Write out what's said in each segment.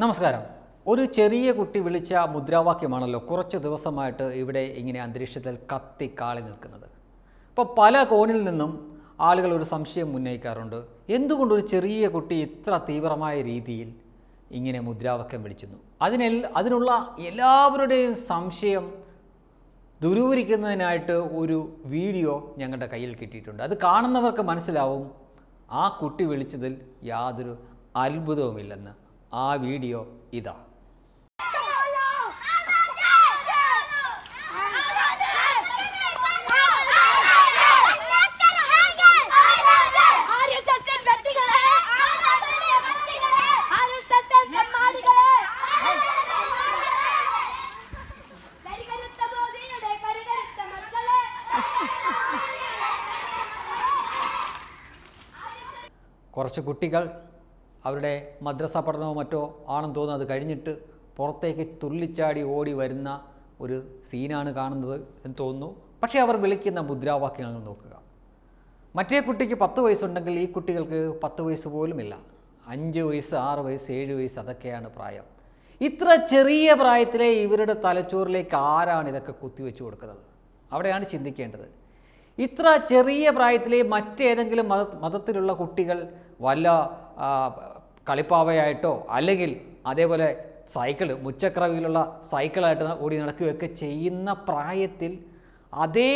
നമസ്കാരം ഒരു ചെറിയ കുട്ടി വിളിച്ച മുദ്രാവാക്യമാണല്ലോ കുറച്ച് ദിവസമായിട്ട് ഇവിടെ ഇങ്ങനെ അന്തരീക്ഷത്തിൽ കത്തി കാളി നിൽക്കുന്നത് അപ്പോൾ പല കോണിൽ നിന്നും ആളുകൾ ഒരു സംശയം ഉന്നയിക്കാറുണ്ട് എന്തുകൊണ്ട് ഒരു ചെറിയ കുട്ടി ഇത്ര തീവ്രമായ രീതിയിൽ ഇങ്ങനെ മുദ്രാവാക്യം വിളിച്ചിരുന്നു അതിനിൽ അതിനുള്ള എല്ലാവരുടെയും സംശയം ദുരൂഹരിക്കുന്നതിനായിട്ട് ഒരു വീഡിയോ ഞങ്ങളുടെ കയ്യിൽ കിട്ടിയിട്ടുണ്ട് അത് കാണുന്നവർക്ക് മനസ്സിലാവും ആ കുട്ടി വിളിച്ചതിൽ യാതൊരു അത്ഭുതവുമില്ലെന്ന് ಆ ವಿಡಿಯೋ ಇದ കുറച്ച് കുട്ടികൾ അവരുടെ മദ്രസ പഠനമോ മറ്റോ ആണെന്ന് തോന്നുന്നു അത് കഴിഞ്ഞിട്ട് പുറത്തേക്ക് തുള്ളിച്ചാടി ഓടി വരുന്ന ഒരു സീനാണ് കാണുന്നത് എന്ന് തോന്നുന്നു പക്ഷേ അവർ വിളിക്കുന്ന മുദ്രാവാക്യങ്ങൾ നോക്കുക മറ്റേ കുട്ടിക്ക് പത്ത് വയസ്സുണ്ടെങ്കിൽ ഈ കുട്ടികൾക്ക് പത്ത് വയസ്സ് പോലുമില്ല അഞ്ച് വയസ്സ് ആറ് വയസ്സ് ഏഴ് വയസ്സ് അതൊക്കെയാണ് പ്രായം ഇത്ര ചെറിയ പ്രായത്തിലെ ഇവരുടെ തലച്ചോറിലേക്ക് ആരാണ് ഇതൊക്കെ കുത്തിവെച്ച് കൊടുക്കുന്നത് അവിടെയാണ് ചിന്തിക്കേണ്ടത് ഇത്ര ചെറിയ പ്രായത്തിലെ മറ്റേതെങ്കിലും മത മതത്തിലുള്ള കുട്ടികൾ വല്ല കളിപ്പാവയായിട്ടോ അല്ലെങ്കിൽ അതേപോലെ സൈക്കിൾ മുച്ചക്രവിലുള്ള സൈക്കിളായിട്ട് ഓടി നടക്കുകയൊക്കെ ചെയ്യുന്ന പ്രായത്തിൽ അതേ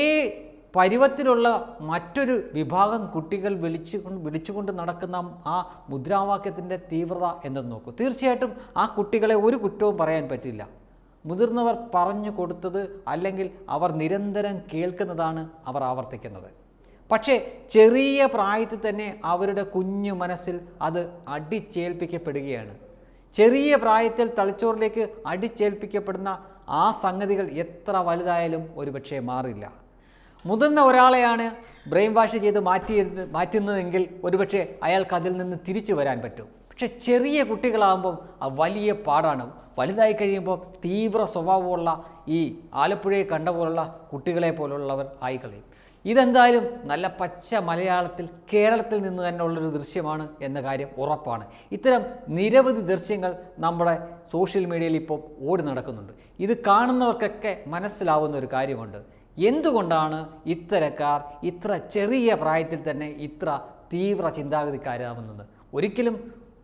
പരുവത്തിലുള്ള മറ്റൊരു വിഭാഗം കുട്ടികൾ വിളിച്ചു വിളിച്ചുകൊണ്ട് നടക്കുന്ന ആ മുദ്രാവാക്യത്തിൻ്റെ തീവ്രത എന്തെന്ന് നോക്കൂ തീർച്ചയായിട്ടും ആ കുട്ടികളെ ഒരു കുറ്റവും പറയാൻ പറ്റില്ല മുതിർന്നവർ പറഞ്ഞു കൊടുത്തത് അല്ലെങ്കിൽ അവർ നിരന്തരം കേൾക്കുന്നതാണ് അവർ ആവർത്തിക്കുന്നത് പക്ഷേ ചെറിയ പ്രായത്തിൽ തന്നെ അവരുടെ കുഞ്ഞു മനസ്സിൽ അത് അടിച്ചേൽപ്പിക്കപ്പെടുകയാണ് ചെറിയ പ്രായത്തിൽ തലച്ചോറിലേക്ക് അടിച്ചേൽപ്പിക്കപ്പെടുന്ന ആ സംഗതികൾ എത്ര വലുതായാലും ഒരുപക്ഷെ മാറില്ല മുതിർന്ന ഒരാളെയാണ് ബ്രെയിൻ വാഷ് ചെയ്ത് മാറ്റി മാറ്റുന്നതെങ്കിൽ ഒരുപക്ഷെ അയാൾക്ക് അതിൽ നിന്ന് തിരിച്ചു വരാൻ പറ്റും പക്ഷെ ചെറിയ കുട്ടികളാകുമ്പം വലിയ പാടാണ് വലുതായി കഴിയുമ്പോൾ തീവ്ര സ്വഭാവമുള്ള ഈ ആലപ്പുഴയെ കണ്ട പോലുള്ള കുട്ടികളെ പോലുള്ളവർ ആയിക്കളയും ഇതെന്തായാലും നല്ല പച്ച മലയാളത്തിൽ കേരളത്തിൽ നിന്ന് തന്നെ ഉള്ളൊരു ദൃശ്യമാണ് എന്ന കാര്യം ഉറപ്പാണ് ഇത്തരം നിരവധി ദൃശ്യങ്ങൾ നമ്മുടെ സോഷ്യൽ മീഡിയയിൽ ഇപ്പോൾ ഓടി നടക്കുന്നുണ്ട് ഇത് കാണുന്നവർക്കൊക്കെ മനസ്സിലാവുന്ന ഒരു കാര്യമുണ്ട് എന്തുകൊണ്ടാണ് ഇത്തരക്കാർ ഇത്ര ചെറിയ പ്രായത്തിൽ തന്നെ ഇത്ര തീവ്ര ചിന്താഗതിക്കാരാവുന്നത് ഒരിക്കലും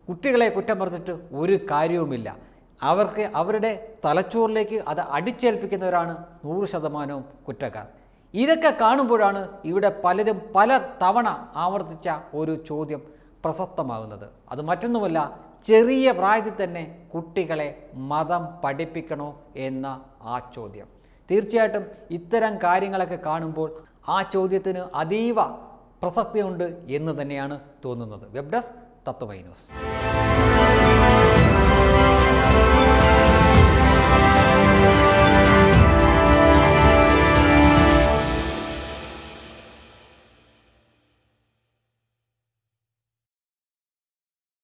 കുട്ടികളെ കുറ്റം പറഞ്ഞിട്ട് ഒരു കാര്യവുമില്ല അവർക്ക് അവരുടെ തലച്ചോറിലേക്ക് അത് അടിച്ചേൽപ്പിക്കുന്നവരാണ് നൂറ് ശതമാനവും കുറ്റക്കാർ ഇതൊക്കെ കാണുമ്പോഴാണ് ഇവിടെ പലരും പല തവണ ആവർത്തിച്ച ഒരു ചോദ്യം പ്രസക്തമാകുന്നത് അത് മറ്റൊന്നുമല്ല ചെറിയ പ്രായത്തിൽ തന്നെ കുട്ടികളെ മതം പഠിപ്പിക്കണോ എന്ന ആ ചോദ്യം തീർച്ചയായിട്ടും ഇത്തരം കാര്യങ്ങളൊക്കെ കാണുമ്പോൾ ആ ചോദ്യത്തിന് അതീവ പ്രസക്തിയുണ്ട് എന്ന് തന്നെയാണ് തോന്നുന്നത് വെബ് ഡെസ്ക് തത്വമൈ ന്യൂസ്